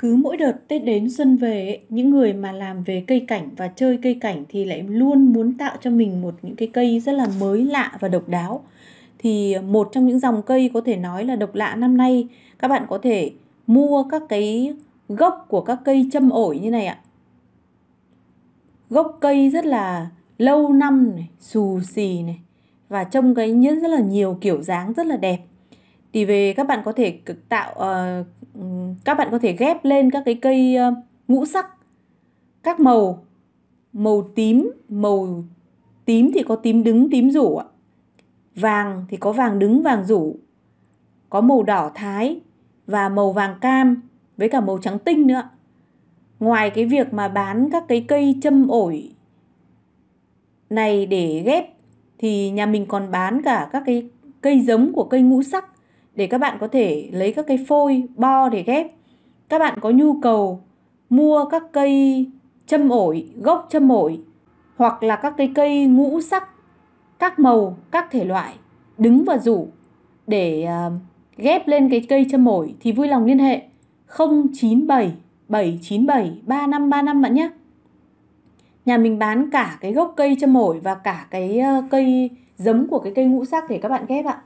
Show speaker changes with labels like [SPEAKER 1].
[SPEAKER 1] cứ mỗi đợt Tết đến xuân về những người mà làm về cây cảnh và chơi cây cảnh thì lại luôn muốn tạo cho mình một những cái cây rất là mới lạ và độc đáo. Thì một trong những dòng cây có thể nói là độc lạ năm nay các bạn có thể mua các cái gốc của các cây châm ổi như này ạ. Gốc cây rất là lâu năm này, xù xì này và trông cái nhất rất là nhiều kiểu dáng rất là đẹp thì về các bạn có thể tạo uh, các bạn có thể ghép lên các cái cây uh, ngũ sắc các màu màu tím màu tím thì có tím đứng tím rủ vàng thì có vàng đứng vàng rủ có màu đỏ thái và màu vàng cam với cả màu trắng tinh nữa ngoài cái việc mà bán các cái cây châm ổi này để ghép thì nhà mình còn bán cả các cái cây giống của cây ngũ sắc để các bạn có thể lấy các cái phôi bo để ghép các bạn có nhu cầu mua các cây châm ổi gốc châm ổi hoặc là các cái cây ngũ sắc các màu các thể loại đứng và rủ để à, ghép lên cái cây châm ổi thì vui lòng liên hệ 097 797 3535 bạn nhé. Nhà mình bán cả cái gốc cây châm ổi và cả cái ờ, cây giấm của cái cây ngũ sắc để các bạn ghép ạ.